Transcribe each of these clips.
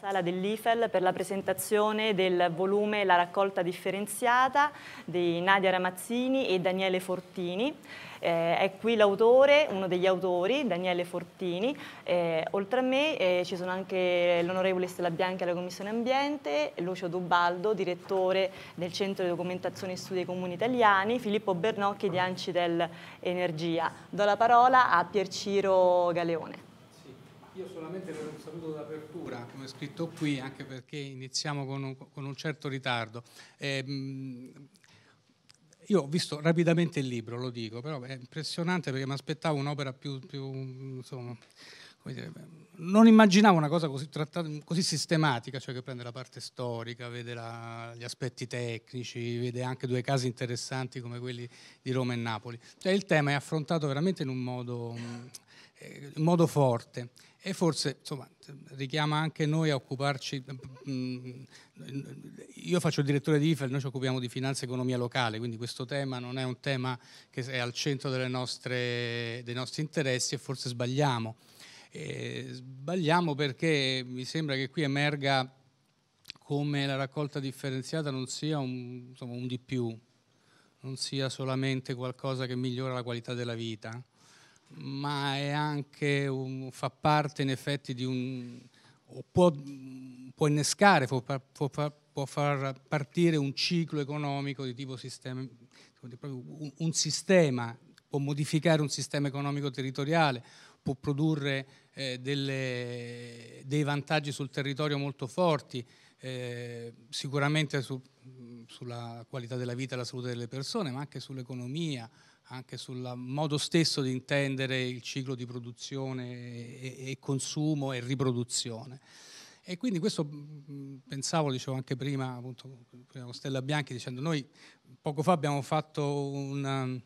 Sala dell'IFEL per la presentazione del volume La raccolta differenziata di Nadia Ramazzini e Daniele Fortini. Eh, è qui l'autore, uno degli autori, Daniele Fortini. Eh, oltre a me eh, ci sono anche l'onorevole Stella Bianca della Commissione Ambiente, Lucio Dubaldo, direttore del Centro di Documentazione e Studi dei Comuni Italiani, Filippo Bernocchi di Ancitel Energia. Do la parola a Pierciro Galeone. Io solamente per un saluto d'apertura, come è scritto qui, anche perché iniziamo con un, con un certo ritardo. Eh, io ho visto rapidamente il libro, lo dico, però è impressionante perché mi aspettavo un'opera più, più insomma, dire, non immaginavo una cosa così, trattata, così, sistematica, cioè che prende la parte storica, vede la, gli aspetti tecnici, vede anche due casi interessanti come quelli di Roma e Napoli. Cioè il tema è affrontato veramente in un modo, eh, in modo forte e forse insomma, richiama anche noi a occuparci, mm, io faccio il direttore di IFEL, noi ci occupiamo di finanza e economia locale, quindi questo tema non è un tema che è al centro nostre, dei nostri interessi e forse sbagliamo. E sbagliamo perché mi sembra che qui emerga come la raccolta differenziata non sia un, insomma, un di più, non sia solamente qualcosa che migliora la qualità della vita ma è anche un, fa parte in effetti di un... Può, può innescare, può, può, può, far partire un ciclo economico di tipo sistema, un, un sistema, può modificare un sistema economico territoriale, può produrre eh, delle, dei vantaggi sul territorio molto forti, eh, sicuramente su, sulla qualità della vita e la salute delle persone, ma anche sull'economia, anche sul modo stesso di intendere il ciclo di produzione e, e consumo e riproduzione. E quindi questo mm, mm, pensavo, dicevo anche prima, appunto, prima con Stella Bianchi, dicendo noi poco fa abbiamo, una, mm,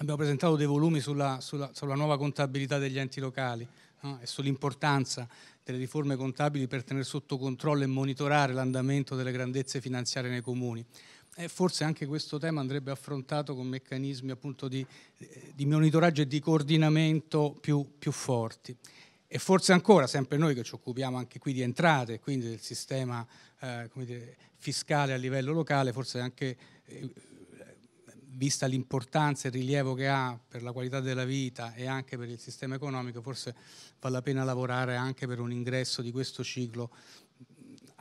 abbiamo presentato dei volumi sulla, sulla, sulla, nuova contabilità degli enti locali no? e sull'importanza delle riforme contabili per tenere sotto controllo e monitorare l'andamento delle grandezze finanziarie nei comuni. E forse anche questo tema andrebbe affrontato con meccanismi appunto di, eh, di monitoraggio e di coordinamento più, più, forti. E forse ancora, sempre noi che ci occupiamo anche qui di entrate, quindi del sistema eh, dire, fiscale a livello locale, forse anche eh, vista l'importanza e il rilievo che ha per la qualità della vita e anche per il sistema economico, forse vale la pena lavorare anche per un ingresso di questo ciclo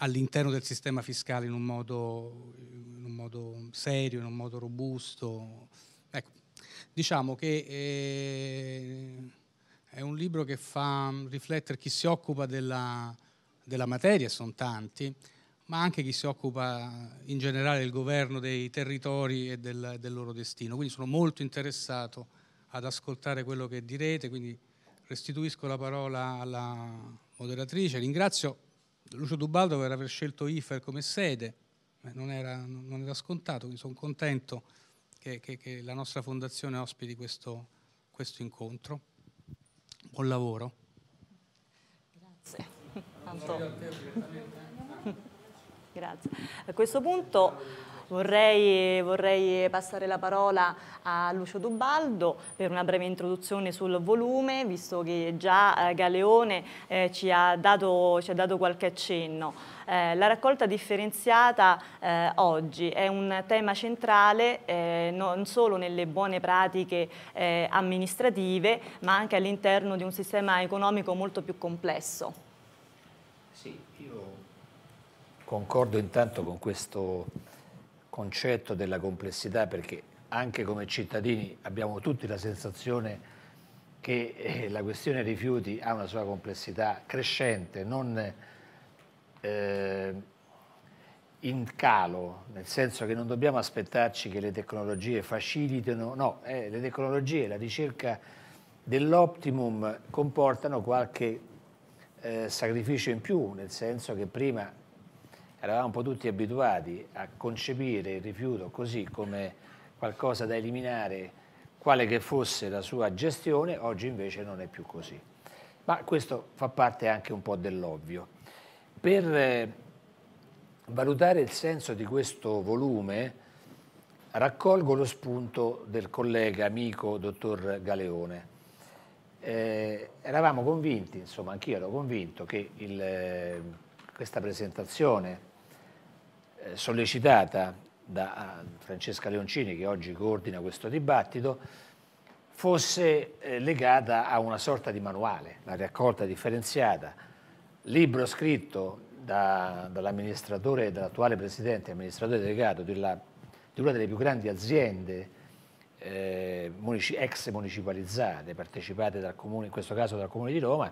all'interno del sistema fiscale in un modo, in un modo serio, in un modo robusto. Ecco, diciamo che eh, è un libro che fa riflettere chi si occupa della, della materia, sono tanti, ma anche chi si occupa in generale del governo dei territori e del, del loro destino. Quindi sono molto interessato ad ascoltare quello che direte, quindi restituisco la parola alla moderatrice. Ringrazio Lucio Dubaldo per aver scelto IFER come sede, eh, non era, non era scontato, quindi sono contento che, che, che, la nostra fondazione ospiti questo, questo incontro. Buon lavoro. Grazie. Tanto... Grazie. A questo punto... Vorrei, vorrei, passare la parola a Lucio Dubaldo per una breve introduzione sul volume, visto che già eh, Galeone eh, ci, ha dato, ci, ha dato, qualche accenno. Eh, la raccolta differenziata eh, oggi è un tema centrale eh, non solo nelle buone pratiche amministrative, ma anche all'interno di un sistema economico molto più complesso. Sì, io concordo intanto con questo concetto della complessità perché anche come cittadini abbiamo tutti la sensazione che eh, la questione rifiuti ha una sua complessità crescente, non eh, in calo, nel senso che non dobbiamo aspettarci che le tecnologie facilitino, no, eh, le tecnologie, la ricerca dell'optimum comportano qualche eh, sacrificio in più, nel senso che prima eravamo un po' tutti abituati a concepire il rifiuto così come qualcosa da eliminare, quale che fosse la sua gestione, oggi invece non è più così. Ma questo fa parte anche un po' dell'ovvio. Per eh, valutare il senso di questo volume raccolgo lo spunto del collega amico dottor Galeone. Eh, eravamo convinti, insomma anch'io ero convinto, che il, eh, questa presentazione eh, sollecitata da eh, Francesca Leoncini, che oggi coordina questo dibattito, fosse eh, legata a una sorta di manuale, la raccolta differenziata, libro scritto da, dall'amministratore, dall'attuale presidente, amministratore delegato della, di una delle più grandi aziende eh, ex municipalizzate, partecipate dal comune, in questo caso dal comune di Roma,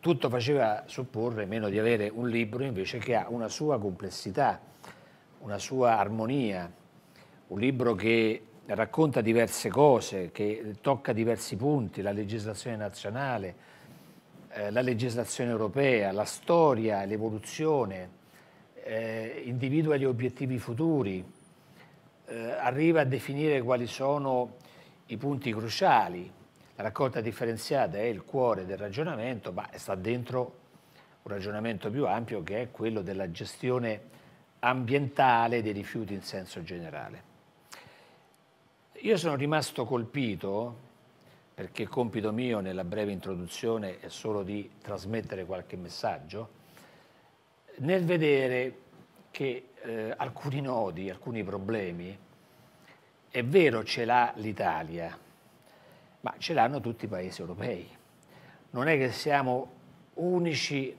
tutto faceva supporre meno di avere un libro invece che ha una sua complessità, una sua armonia, un libro che racconta diverse cose, che tocca diversi punti, la legislazione nazionale, eh, la legislazione europea, la storia, l'evoluzione, eh, individua gli obiettivi futuri, eh, arriva a definire quali sono i punti cruciali la raccolta differenziata è il cuore del ragionamento, ma sta dentro un ragionamento più ampio che è quello della gestione ambientale dei rifiuti in senso generale. Io sono rimasto colpito, perché il compito mio nella breve introduzione è solo di trasmettere qualche messaggio, nel vedere che eh, alcuni nodi, alcuni problemi, è vero ce l'ha l'Italia, ma ce l'hanno tutti i paesi europei. Non è che siamo unici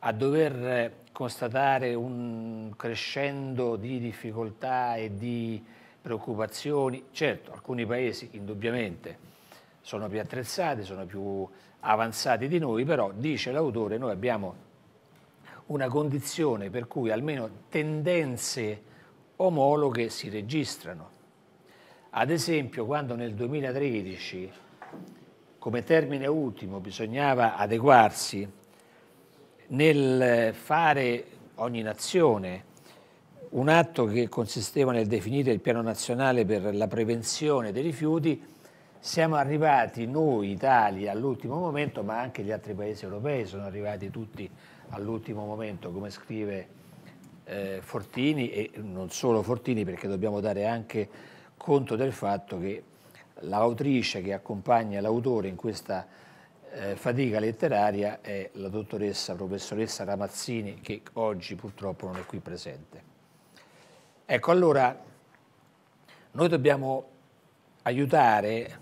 a dover constatare un crescendo di difficoltà e di preoccupazioni. Certo, alcuni paesi indubbiamente sono più attrezzati, sono più avanzati di noi, però dice l'autore noi abbiamo una condizione per cui almeno tendenze omologhe si registrano. Ad esempio, quando nel 2013, come termine ultimo, bisognava adeguarsi nel fare ogni nazione un atto che consisteva nel definire il piano nazionale per la prevenzione dei rifiuti, siamo arrivati noi, Italia, all'ultimo momento, ma anche gli altri paesi europei sono arrivati tutti all'ultimo momento, come scrive eh, Fortini, e non solo Fortini perché dobbiamo dare anche conto del fatto che l'autrice che accompagna l'autore in questa eh, fatica letteraria è la dottoressa, professoressa Ramazzini, che oggi purtroppo non è qui presente. Ecco, allora, noi dobbiamo aiutare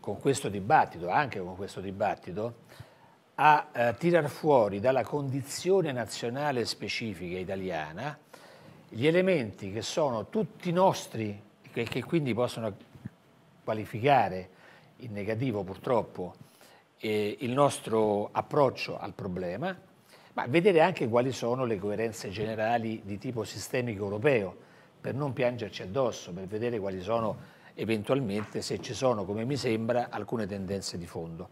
con questo dibattito, anche con questo dibattito, a eh, tirar fuori dalla condizione nazionale specifica italiana gli elementi che sono tutti nostri e che quindi possono qualificare in negativo purtroppo eh, il nostro approccio al problema, ma vedere anche quali sono le coerenze generali di tipo sistemico europeo, per non piangerci addosso, per vedere quali sono eventualmente, se ci sono, come mi sembra, alcune tendenze di fondo.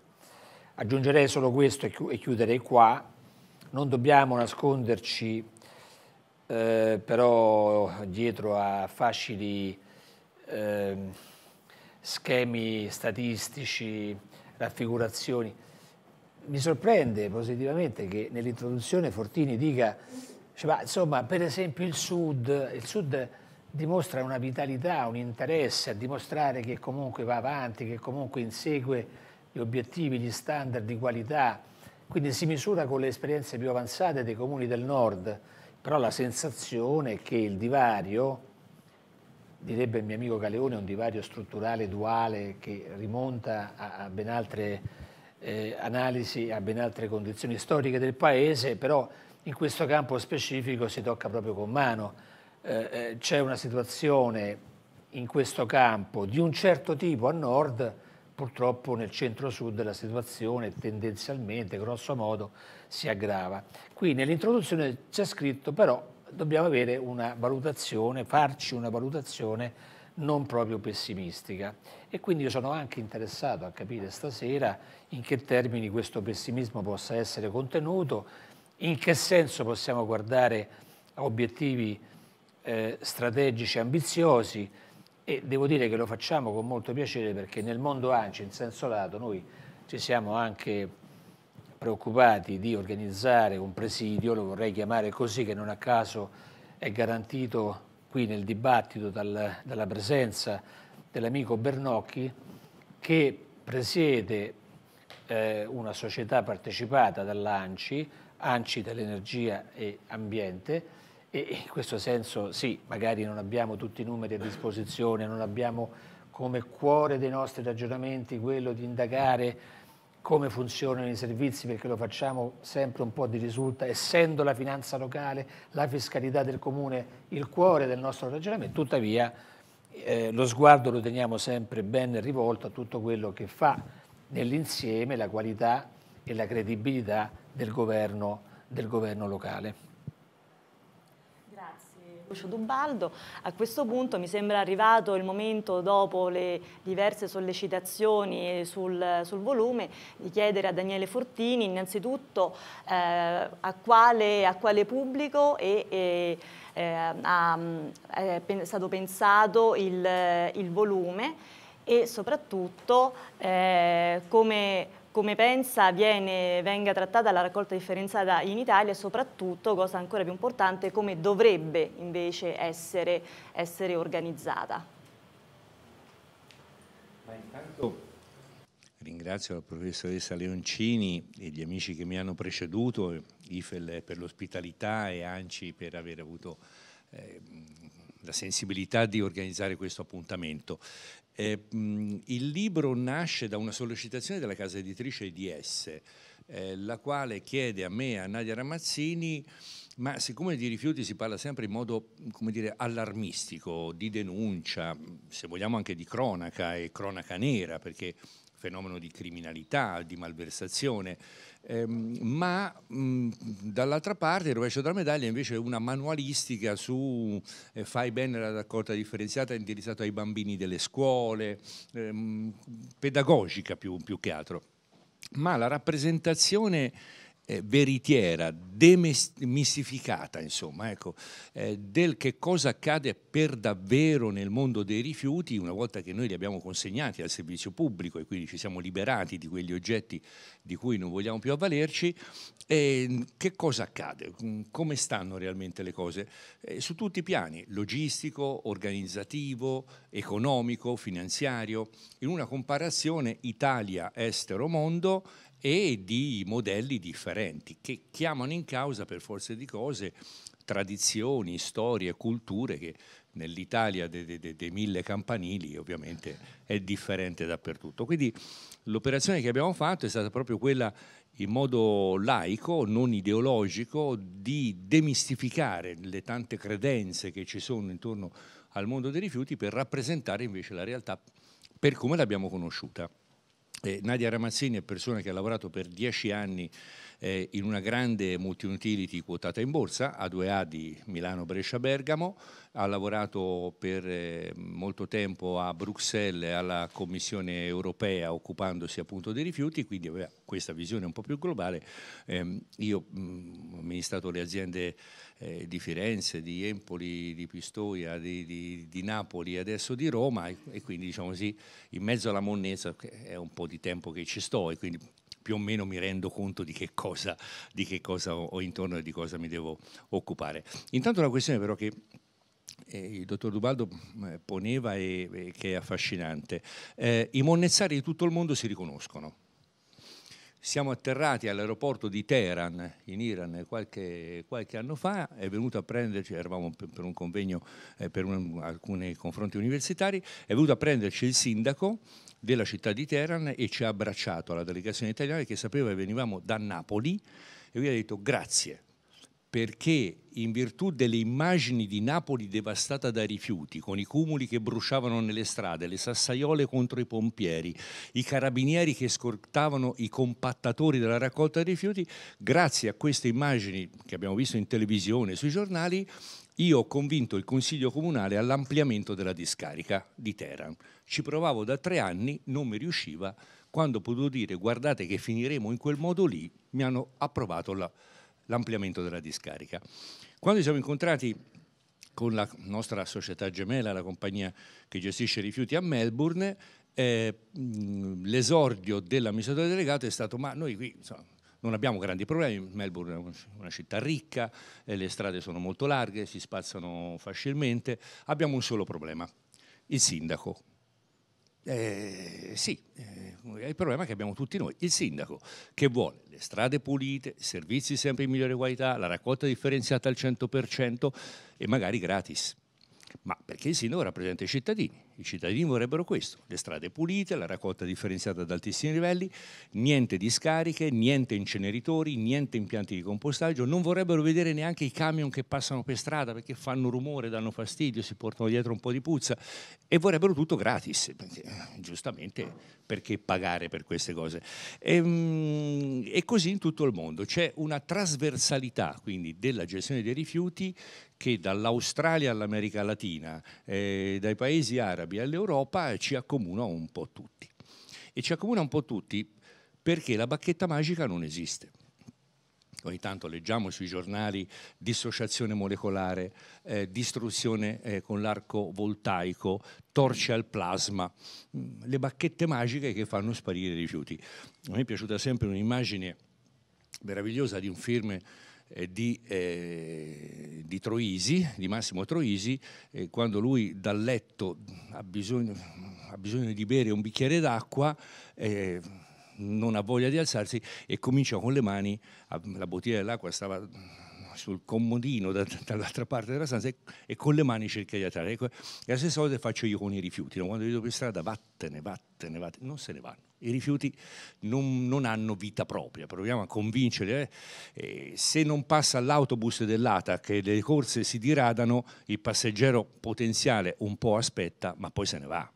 Aggiungerei solo questo e chiuderei qua. Non dobbiamo nasconderci eh, però dietro a facili eh, schemi statistici, raffigurazioni. Mi sorprende positivamente che nell'introduzione Fortini dica, cioè, ma, insomma, per esempio il Sud, il Sud dimostra una vitalità, un interesse a dimostrare che comunque va avanti, che comunque insegue gli obiettivi, gli standard di qualità, quindi si misura con le esperienze più avanzate dei comuni del nord, però la sensazione è che il divario direbbe il mio amico Galeone, un divario strutturale duale che rimonta a, a ben altre eh, analisi, a ben altre condizioni storiche del Paese, però in questo campo specifico si tocca proprio con mano. Eh, eh c'è una situazione in questo campo di un certo tipo a nord, purtroppo nel centro-sud la situazione tendenzialmente, grosso modo, si aggrava. Qui nell'introduzione c'è scritto però dobbiamo avere una valutazione, farci una valutazione non proprio pessimistica. E quindi io sono anche interessato a capire stasera in che termini questo pessimismo possa essere contenuto, in che senso possiamo guardare a obiettivi eh, strategici ambiziosi e devo dire che lo facciamo con molto piacere perché nel mondo ANCI in senso lato noi ci siamo anche preoccupati di organizzare un presidio, lo vorrei chiamare così, che non a caso è garantito qui nel dibattito dal, dalla presenza dell'amico Bernocchi, che presiede eh, una società partecipata dall'ANCI, ANCI dell'Energia e Ambiente, e in questo senso sì, magari non abbiamo tutti i numeri a disposizione, non abbiamo come cuore dei nostri ragionamenti quello di indagare come funzionano i servizi, perché lo facciamo sempre un po' di risulta, essendo la finanza locale, la fiscalità del comune il cuore del nostro ragionamento, tuttavia eh, lo sguardo lo teniamo sempre ben rivolto a tutto quello che fa nell'insieme la qualità e la credibilità del governo, del governo locale. Lucio Dubaldo. A questo punto mi sembra arrivato il momento, dopo le diverse sollecitazioni sul, sul volume, di chiedere a Daniele Fortini innanzitutto eh, a, quale, a, quale, pubblico e, e eh, ha, eh, è stato pensato il, il volume e soprattutto eh, come come pensa viene, venga trattata la raccolta differenziata in Italia e soprattutto, cosa ancora più importante, come dovrebbe invece essere, essere organizzata. Intanto... ringrazio la professoressa Leoncini e gli amici che mi hanno preceduto, IFEL per l'ospitalità e ANCI per aver avuto eh, la sensibilità di organizzare questo appuntamento. Eh, il libro nasce da una sollecitazione della casa editrice IDS, eh, la quale chiede a me e a Nadia Ramazzini ma siccome di rifiuti si parla sempre in modo dire, allarmistico, di denuncia, se vogliamo anche di cronaca e cronaca nera, perché fenomeno di criminalità, di malversazione, eh, ma mh, dall'altra parte il rovescio della medaglia invece è una manualistica su eh, fai bene la raccolta differenziata indirizzata ai bambini delle scuole, ehm, pedagogica più, più che altro. Ma la rappresentazione eh, veritiera, demistificata, insomma, ecco, eh, del che cosa accade per davvero nel mondo dei rifiuti una volta che noi li abbiamo consegnati al servizio pubblico e quindi ci siamo liberati di quegli oggetti di cui non vogliamo più avvalerci, eh, che cosa accade? Come stanno realmente le cose? Eh, su tutti i piani, logistico, organizzativo, economico, finanziario, in una comparazione Italia-estero-mondo e di modelli differenti che chiamano in causa per forza di cose tradizioni, storie, culture che nell'Italia dei, dei, dei mille campanili ovviamente è differente dappertutto. Quindi l'operazione che abbiamo fatto è stata proprio quella in modo laico, non ideologico, di demistificare le tante credenze che ci sono intorno al mondo dei rifiuti per rappresentare invece la realtà per come l'abbiamo conosciuta. Eh, Nadia Ramazzini è persona che ha lavorato per dieci anni eh, in una grande multi-utility quotata in borsa, A2A di Milano, Brescia, Bergamo, ha lavorato per eh, molto tempo a Bruxelles alla Commissione europea occupandosi appunto dei rifiuti, quindi aveva questa visione un po' più globale. Ehm, io mh, mm, ho amministrato le aziende eh, di Firenze, di Empoli, di Pistoia, di, di, di Napoli e adesso di Roma e, e, quindi diciamo così in mezzo alla monnezza è un po' di tempo che ci sto e quindi più o meno mi rendo conto di che cosa, di che cosa ho, intorno e di cosa mi devo occupare. Intanto una questione però che eh, il dottor Dubaldo mm, eh, poneva e, che è affascinante. Eh, I monnezzari di tutto il mondo si riconoscono. Siamo atterrati all'aeroporto di Teheran, in Iran, qualche, qualche, anno fa, è venuto a prenderci, eravamo per un convegno eh, per un, alcuni confronti universitari, è venuto a prenderci il sindaco della città di Teheran e ci ha abbracciato alla delegazione italiana che sapeva che venivamo da Napoli e lui ha detto grazie, perché in virtù delle immagini di Napoli devastata dai rifiuti, con i cumuli che bruciavano nelle strade, le sassaiole contro i pompieri, i carabinieri che scortavano i compattatori della raccolta dei rifiuti, grazie a queste immagini che abbiamo visto in televisione e sui giornali, io ho convinto il Consiglio Comunale all'ampliamento della discarica di Teran. Ci provavo da tre anni, non mi riusciva, quando potevo dire guardate che finiremo in quel modo lì, mi hanno approvato la l'ampliamento della discarica. Quando ci siamo incontrati con la nostra società gemella, la compagnia che gestisce i rifiuti a Melbourne, eh, l'esordio dell'amministratore delegato è stato ma noi qui insomma, non abbiamo grandi problemi, Melbourne è una città ricca, eh, le strade sono molto larghe, si spazzano facilmente, abbiamo un solo problema, il sindaco eh, sì, eh, è il problema che abbiamo tutti noi. Il sindaco che vuole le strade pulite, servizi sempre in migliore qualità, la raccolta differenziata al 100% e magari gratis ma perché il sindaco rappresenta i cittadini. I cittadini vorrebbero questo, le strade pulite, la raccolta differenziata ad altissimi livelli, niente discariche, niente inceneritori, niente impianti di compostaggio, non vorrebbero vedere neanche i camion che passano per strada perché fanno rumore, danno fastidio, si portano dietro un po' di puzza e vorrebbero tutto gratis, perché, eh, giustamente perché pagare per queste cose. E, ehm, e così in tutto il mondo c'è una trasversalità quindi della gestione dei rifiuti che dall'Australia all'America Latina, eh, dai paesi arabi all'Europa ci accomuna un po' tutti. E ci accomuna un po' tutti perché la bacchetta magica non esiste. Ogni tanto leggiamo sui giornali dissociazione molecolare, eh, distruzione eh, con l'arco voltaico, torce al plasma, mm, le bacchette magiche che fanno sparire i rifiuti. A me è piaciuta sempre un'immagine meravigliosa di un film eh, di, eh, di, Troisi, di Massimo Troisi, eh, quando lui dal letto ha bisogno, ha bisogno di bere un bicchiere d'acqua, eh, non ha voglia di alzarsi e comincia con le mani, la bottiglia dell'acqua stava sul comodino da, dall'altra parte della stanza e, e, con le mani cerca di attrarre. Ecco, la stessa cosa faccio io con i rifiuti, no? quando li vedo per strada vattene, vattene, vattene, non se ne vanno. I rifiuti non, non hanno vita propria, proviamo a convincere, eh, se non passa l'autobus dell'ATAC e le corse si diradano, il passeggero potenziale un po' aspetta, ma poi se ne va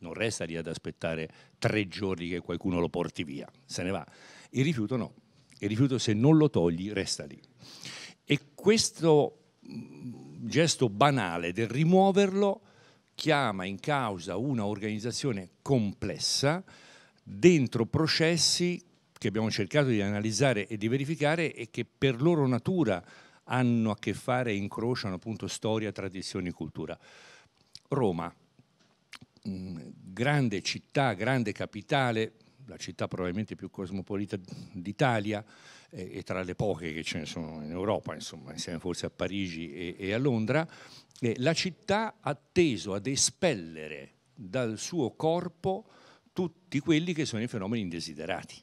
non resta lì ad aspettare tre giorni che qualcuno lo porti via, se ne va. Il rifiuto no, il rifiuto se non lo togli resta lì. E questo mm, gesto banale del rimuoverlo chiama in causa una organizzazione complessa dentro processi che abbiamo cercato di analizzare e di verificare e che per loro natura hanno a che fare e incrociano appunto storia, tradizioni, e cultura. Roma, mm, grande città, grande capitale, la città probabilmente più cosmopolita d'Italia, e tra le poche che ce ne sono in Europa, insomma, insieme forse a Parigi e, e a Londra, eh, la città ha teso ad espellere dal suo corpo tutti quelli che sono i fenomeni indesiderati.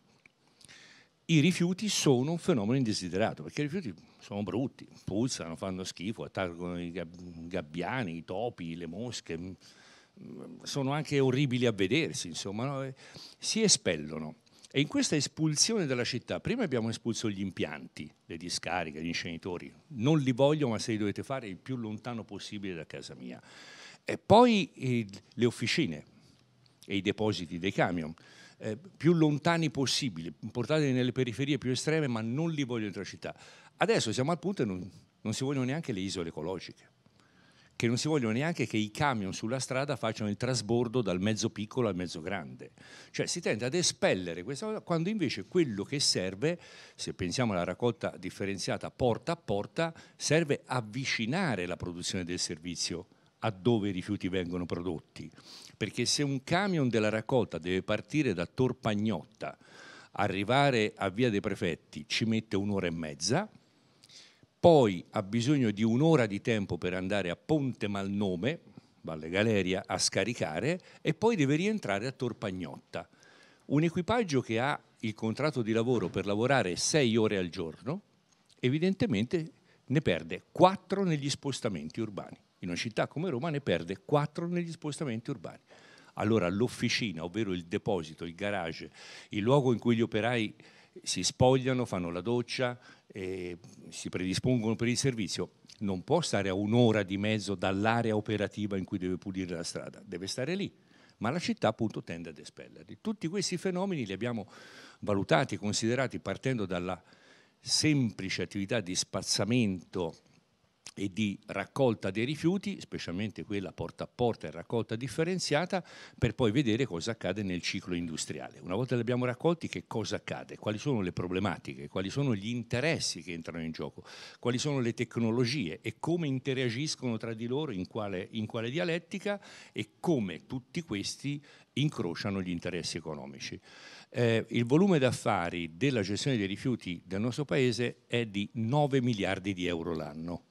I rifiuti sono un fenomeno indesiderato, perché i rifiuti sono brutti, puzzano, fanno schifo, attaccano i gabbiani, i topi, le mosche, mm, mm, sono anche orribili a vedersi, insomma, no? Eh, si espellono. E in questa espulsione dalla città, prima abbiamo espulso gli impianti, le discariche, gli inceneritori, non li voglio ma se li dovete fare il più lontano possibile da casa mia. E poi eh, le officine e i depositi dei camion, eh, più lontani possibile, portateli nelle periferie più estreme ma non li voglio dentro la città. Adesso siamo al punto e non, non si vogliono neanche le isole ecologiche che non si vogliono neanche che i camion sulla strada facciano il trasbordo dal mezzo piccolo al mezzo grande. Cioè si tende ad espellere questa cosa quando invece quello che serve, se pensiamo alla raccolta differenziata porta a porta, serve avvicinare la produzione del servizio a dove i rifiuti vengono prodotti. Perché se un camion della raccolta deve partire da Torpagnotta, arrivare a Via dei Prefetti ci mette un'ora e mezza, poi ha bisogno di un'ora di tempo per andare a Ponte Malnome, Valle Galeria, a scaricare e poi deve rientrare a Torpagnotta. Un equipaggio che ha il contratto di lavoro per lavorare sei ore al giorno, evidentemente ne perde quattro negli spostamenti urbani. In una città come Roma ne perde quattro negli spostamenti urbani. Allora l'officina, ovvero il deposito, il garage, il luogo in cui gli operai si spogliano, fanno la doccia, eh, si predispongono per il servizio, non può stare a un'ora di mezzo dall'area operativa in cui deve pulire la strada, deve stare lì, ma la città appunto tende ad espellerli. Tutti questi fenomeni li abbiamo valutati e considerati partendo dalla semplice attività di spazzamento e di raccolta dei rifiuti, specialmente quella porta a porta e raccolta differenziata, per poi vedere cosa accade nel ciclo industriale. Una volta li abbiamo raccolti, che cosa accade? Quali sono le problematiche? Quali sono gli interessi che entrano in gioco? Quali sono le tecnologie e come interagiscono tra di loro, in quale, in quale dialettica e come tutti questi incrociano gli interessi economici. Eh, il volume d'affari della gestione dei rifiuti del nostro Paese è di 9 miliardi di euro l'anno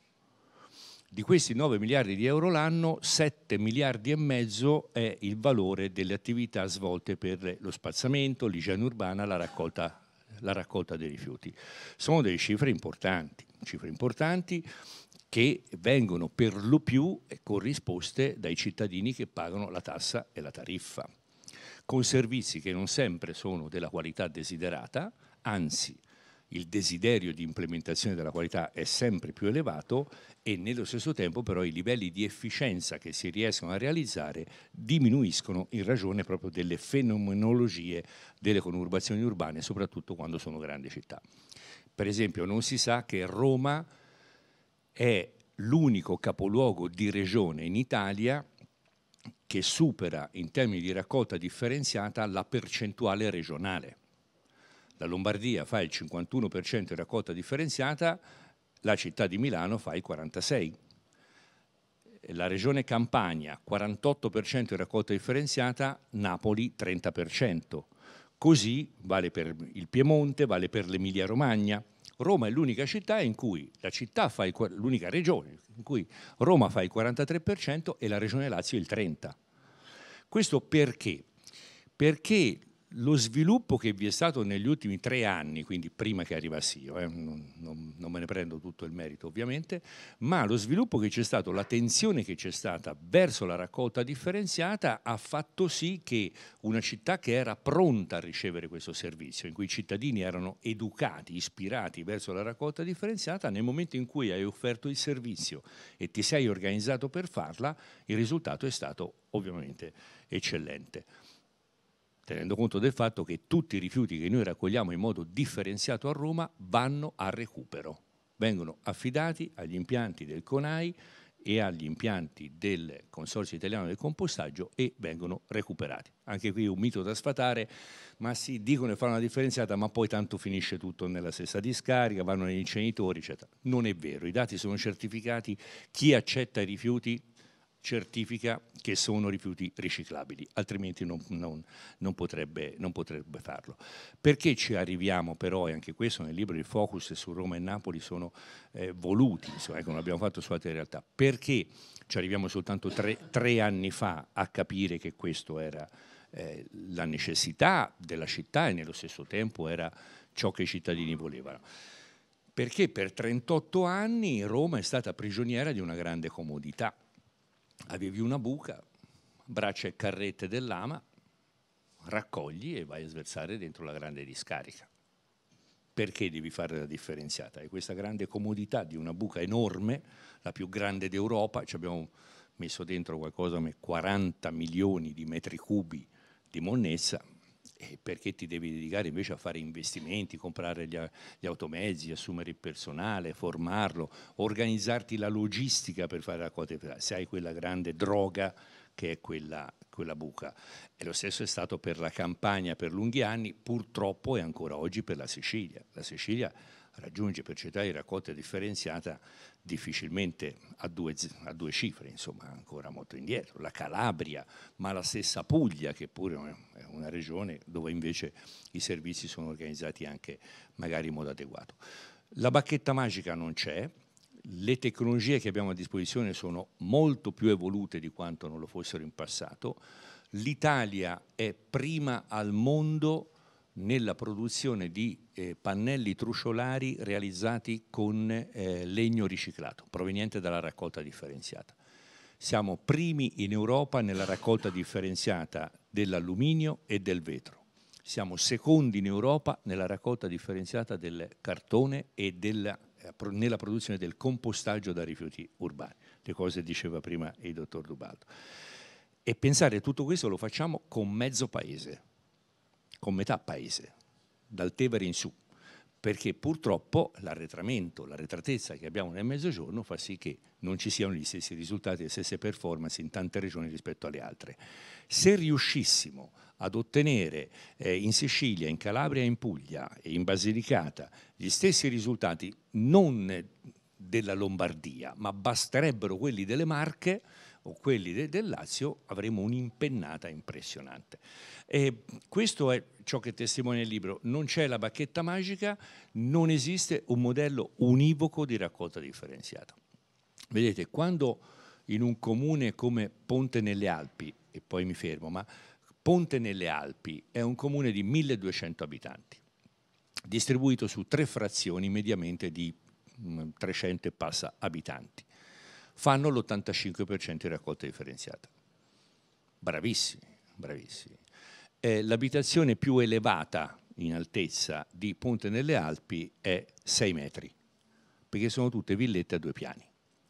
di questi 9 miliardi di euro l'anno, 7 miliardi e mezzo è il valore delle attività svolte per lo spazzamento, l'igiene urbana, la raccolta, la raccolta dei rifiuti. Sono delle cifre importanti, cifre importanti che vengono per lo più corrisposte dai cittadini che pagano la tassa e la tariffa, con servizi che non sempre sono della qualità desiderata, anzi il desiderio di implementazione della qualità è sempre più elevato e nello stesso tempo però i livelli di efficienza che si riescono a realizzare diminuiscono in ragione proprio delle fenomenologie delle conurbazioni urbane, soprattutto quando sono grandi città. Per esempio non si sa che Roma è l'unico capoluogo di regione in Italia che supera in termini di raccolta differenziata la percentuale regionale la Lombardia fa il 51% di raccolta differenziata, la città di Milano fa il 46%. La regione Campania 48% di raccolta differenziata, Napoli 30%. Così vale per il Piemonte, vale per l'Emilia Romagna. Roma è l'unica città in cui la città fa il, l'unica regione in cui Roma fa il 43% e la regione Lazio il 30%. Questo perché? Perché lo sviluppo che vi è stato negli ultimi tre anni, quindi prima che arrivassi io, eh, non, non, me ne prendo tutto il merito ovviamente, ma lo sviluppo che c'è stato, l'attenzione che c'è stata verso la raccolta differenziata ha fatto sì che una città che era pronta a ricevere questo servizio, in cui i cittadini erano educati, ispirati verso la raccolta differenziata, nel momento in cui hai offerto il servizio e ti sei organizzato per farla, il risultato è stato ovviamente eccellente tenendo conto del fatto che tutti i rifiuti che noi raccogliamo in modo differenziato a Roma vanno a recupero, vengono affidati agli impianti del CONAI e agli impianti del Consorzio Italiano del Compostaggio e vengono recuperati. Anche qui un mito da sfatare, ma si dicono e fanno una differenziata, ma poi tanto finisce tutto nella stessa discarica, vanno negli incenitori, eccetera. Non è vero, i dati sono certificati, chi accetta i rifiuti certifica che sono rifiuti riciclabili, altrimenti non, non, non, potrebbe, non, potrebbe, farlo. Perché ci arriviamo però, e anche questo nel libro di Focus su Roma e Napoli sono eh, voluti, insomma, ecco, non abbiamo fatto su altre realtà, perché ci arriviamo soltanto tre, tre anni fa a capire che questo era eh, la necessità della città e nello stesso tempo era ciò che i cittadini volevano perché per 38 anni Roma è stata prigioniera di una grande comodità, avevi una buca, braccia e carrette del lama, raccogli e vai a sversare dentro la grande discarica. Perché devi fare la differenziata? È questa grande comodità di una buca enorme, la più grande d'Europa, ci abbiamo messo dentro qualcosa come 40 milioni di metri cubi di monnezza, perché ti devi dedicare invece a fare investimenti, comprare gli, gli, automezzi, assumere il personale, formarlo, organizzarti la logistica per fare la quota se hai quella grande droga che è quella, quella buca. E lo stesso è stato per la campagna per lunghi anni, purtroppo è ancora oggi per la Sicilia. La Sicilia raggiunge per città di raccolta differenziata difficilmente a due, a due, cifre, insomma ancora molto indietro. La Calabria, ma la stessa Puglia, che pure è una regione dove invece i servizi sono organizzati anche magari in modo adeguato. La bacchetta magica non c'è, le tecnologie che abbiamo a disposizione sono molto più evolute di quanto non lo fossero in passato, l'Italia è prima al mondo nella produzione di eh, pannelli truciolari realizzati con eh, legno riciclato, proveniente dalla raccolta differenziata. Siamo primi in Europa nella raccolta differenziata dell'alluminio e del vetro. Siamo secondi in Europa nella raccolta differenziata del cartone e della, eh, nella produzione del compostaggio da rifiuti urbani, le cose diceva prima il dottor Dubaldo. E pensare tutto questo lo facciamo con mezzo paese, con metà paese, dal Tevere in su, perché purtroppo l'arretramento, l'arretratezza che abbiamo nel mezzogiorno fa sì che non ci siano gli stessi risultati, le stesse performance in tante regioni rispetto alle altre. Se riuscissimo ad ottenere eh, in Sicilia, in Calabria, in Puglia e in Basilicata gli stessi risultati non della Lombardia, ma basterebbero quelli delle Marche, o quelli de- del Lazio, avremo un'impennata impressionante. E questo è ciò che testimonia il libro. Non c'è la bacchetta magica, non esiste un modello univoco di raccolta differenziata. Vedete, quando in un comune come Ponte nelle Alpi, e poi mi fermo, ma Ponte nelle Alpi è un comune di 1200 abitanti, distribuito su tre frazioni mediamente di 300 mm, e passa abitanti fanno l'85% di raccolta differenziata. Bravissimi, bravissimi. Eh, l'abitazione più elevata in altezza di Ponte nelle Alpi è 6 metri, perché sono tutte villette a due piani.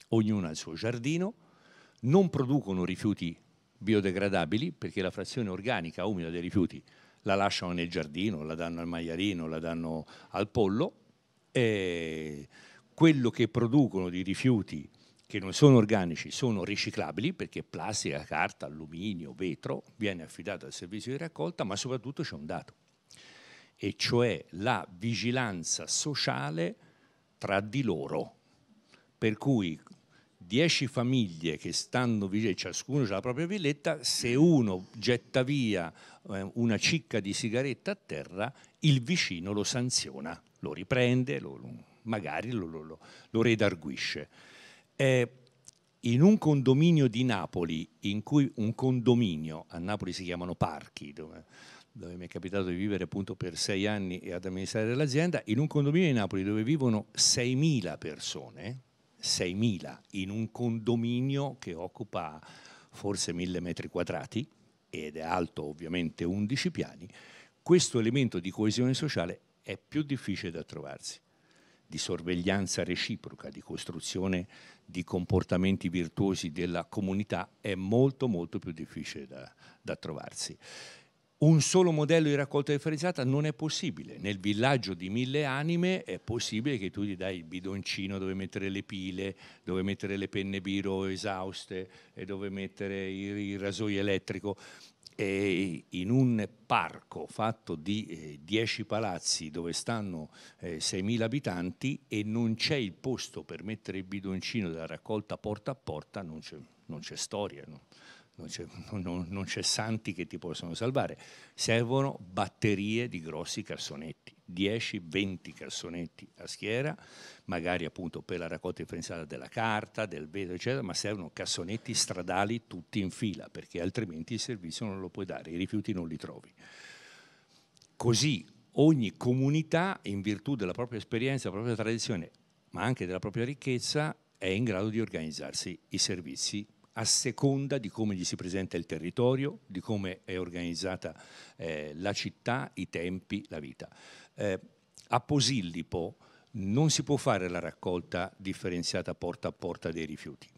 Ognuna ha il suo giardino, non producono rifiuti biodegradabili perché la frazione organica umida dei rifiuti la lasciano nel giardino, la danno al maialino, la danno al pollo. E quello che producono di rifiuti che non sono organici, sono riciclabili perché plastica, carta, alluminio, vetro viene affidato al servizio di raccolta, ma soprattutto c'è un dato, e cioè la vigilanza sociale tra di loro, per cui 10 famiglie che stanno vicino, ciascuno ha la propria villetta, se uno getta via eh, una cicca di sigaretta a terra, il vicino lo sanziona, lo riprende, lo, magari lo, lo, lo redarguisce è in un condominio di Napoli, in cui un condominio, a Napoli si chiamano parchi, dove, dove mi è capitato di vivere appunto per sei anni e ad amministrare l'azienda, in un condominio di Napoli dove vivono 6.000 persone, 6.000 in un condominio che occupa forse 1.000 metri quadrati ed è alto ovviamente 11 piani, questo elemento di coesione sociale è più difficile da trovarsi di sorveglianza reciproca, di costruzione di comportamenti virtuosi della comunità è molto molto più difficile da, da trovarsi. Un solo modello di raccolta differenziata non è possibile. Nel villaggio di mille anime è possibile che tu gli dai il bidoncino dove mettere le pile, dove mettere le penne biro esauste e dove mettere il, il rasoio elettrico eh, in un parco fatto di 10 eh, palazzi dove stanno eh, 6.000 abitanti e non c'è il posto per mettere il bidoncino della raccolta porta a porta, non c'è, storia. No? non c'è, non, non c'è santi che ti possono salvare, servono batterie di grossi cassonetti, 10-20 cassonetti a schiera, magari appunto per la raccolta differenziata della carta, del vetro, eccetera, ma servono cassonetti stradali tutti in fila, perché altrimenti il servizio non lo puoi dare, i rifiuti non li trovi. Così ogni comunità, in virtù della propria esperienza, della propria tradizione, ma anche della propria ricchezza, è in grado di organizzarsi i servizi a seconda di come gli si presenta il territorio, di come è organizzata eh, la città, i tempi, la vita. Eh, a Posillipo non si può fare la raccolta differenziata porta a porta dei rifiuti,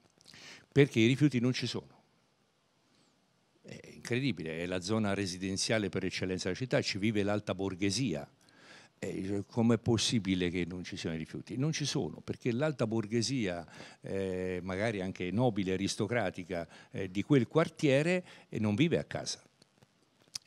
perché i rifiuti non ci sono. È incredibile, è la zona residenziale per eccellenza della città, ci vive l'alta borghesia, eh, è possibile che non ci siano i rifiuti? Non ci sono, perché l'alta borghesia, eh, magari anche nobile, aristocratica, eh, di quel quartiere eh, non vive a casa.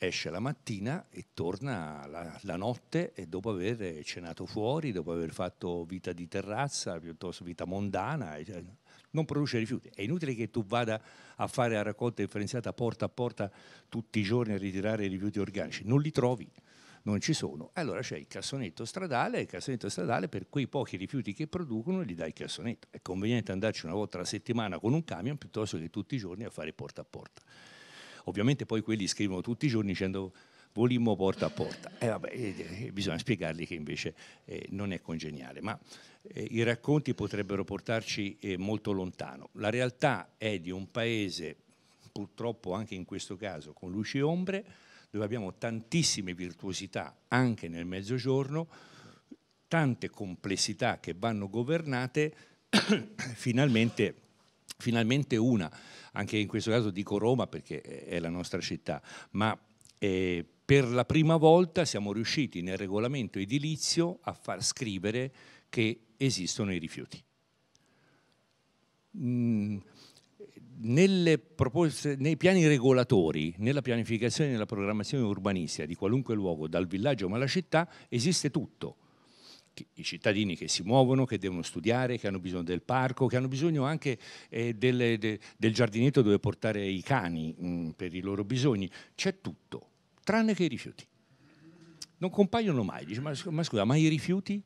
Esce la mattina e torna la, la, notte e dopo aver cenato fuori, dopo aver fatto vita di terrazza, piuttosto vita mondana, eh, non produce rifiuti. È inutile che tu vada a fare la raccolta differenziata porta a porta tutti i giorni a ritirare i rifiuti organici, non li trovi non ci sono. Allora c'è il cassonetto stradale, il cassonetto stradale per quei pochi rifiuti che producono gli dà il cassonetto. È conveniente andarci una volta alla settimana con un camion piuttosto che tutti i giorni a fare porta a porta. Ovviamente poi quelli scrivono tutti i giorni dicendo volimmo porta a porta. Eh, vabbè, eh, bisogna spiegargli che invece eh, non è congeniale, ma eh, i racconti potrebbero portarci eh, molto lontano. La realtà è di un paese, purtroppo anche in questo caso, con luci e ombre, dove abbiamo tantissime virtuosità anche nel mezzogiorno, tante complessità che vanno governate, finalmente, finalmente, una, anche in questo caso dico Roma perché è la nostra città, ma eh, per la prima volta siamo riusciti nel regolamento edilizio a far scrivere che esistono i rifiuti. Mm proposte, nei piani regolatori, nella pianificazione e nella programmazione urbanistica di qualunque luogo, dal villaggio ma alla città, esiste tutto. I cittadini che si muovono, che devono studiare, che hanno bisogno del parco, che hanno bisogno anche eh, del, de, del, giardinetto dove portare i cani mh, mm, per i loro bisogni, c'è tutto, tranne che i rifiuti. Non compaiono mai, dice, ma, ma scusa, ma i rifiuti?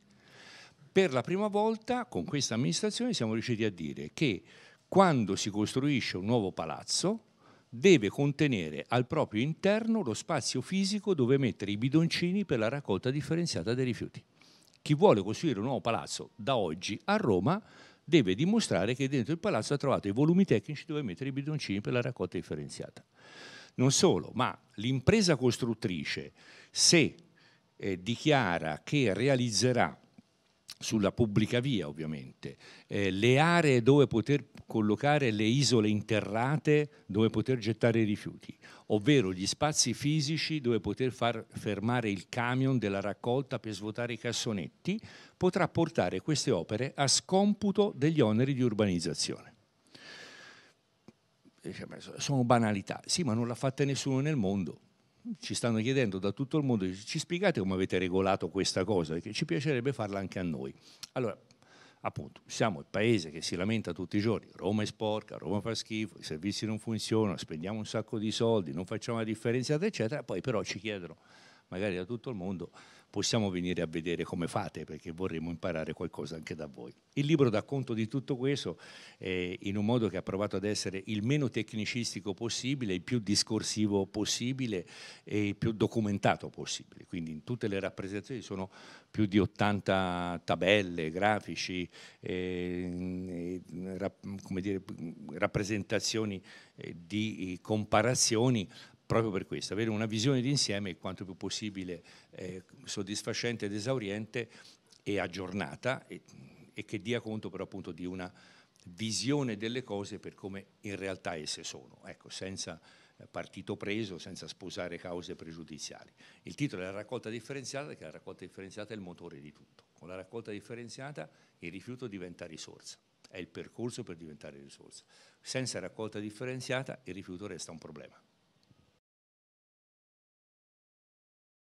Per la prima volta con questa amministrazione siamo riusciti a dire che quando si costruisce un nuovo palazzo, deve contenere al proprio interno lo spazio fisico dove mettere i bidoncini per la raccolta differenziata dei rifiuti. Chi vuole costruire un nuovo palazzo da oggi a Roma deve dimostrare che dentro il palazzo ha trovato i volumi tecnici dove mettere i bidoncini per la raccolta differenziata. Non solo, ma l'impresa costruttrice, se eh, dichiara che realizzerà sulla pubblica via ovviamente, eh, le aree dove poter collocare le isole interrate dove poter gettare i rifiuti, ovvero gli spazi fisici dove poter far fermare il camion della raccolta per svuotare i cassonetti, potrà portare queste opere a scomputo degli oneri di urbanizzazione. Eh, cioè, sono banalità, sì ma non l'ha fatta nessuno nel mondo, ci stanno chiedendo da tutto il mondo, ci spiegate come avete regolato questa cosa, perché ci piacerebbe farla anche a noi. Allora, appunto, siamo il paese che si lamenta tutti i giorni, Roma è sporca, Roma fa schifo, i servizi non funzionano, spendiamo un sacco di soldi, non facciamo la differenziata, eccetera, poi però ci chiedono magari da tutto il mondo, possiamo venire a vedere come fate perché vorremmo imparare qualcosa anche da voi. Il libro dà conto di tutto questo eh, in un modo che ha provato ad essere il meno tecnicistico possibile, il più discorsivo possibile e il più documentato possibile. Quindi in tutte le rappresentazioni sono più di 80 tabelle, grafici, eh, eh rap, dire, rappresentazioni eh, di eh, comparazioni proprio per questo, avere una visione d'insieme quanto più possibile eh, soddisfacente ed esauriente e aggiornata e, e che dia conto però appunto di una visione delle cose per come in realtà esse sono, ecco, senza eh, partito preso, senza sposare cause pregiudiziali. Il titolo è la raccolta differenziata, perché la raccolta differenziata è il motore di tutto. Con la raccolta differenziata il rifiuto diventa risorsa, è il percorso per diventare risorsa. Senza raccolta differenziata il rifiuto resta un problema.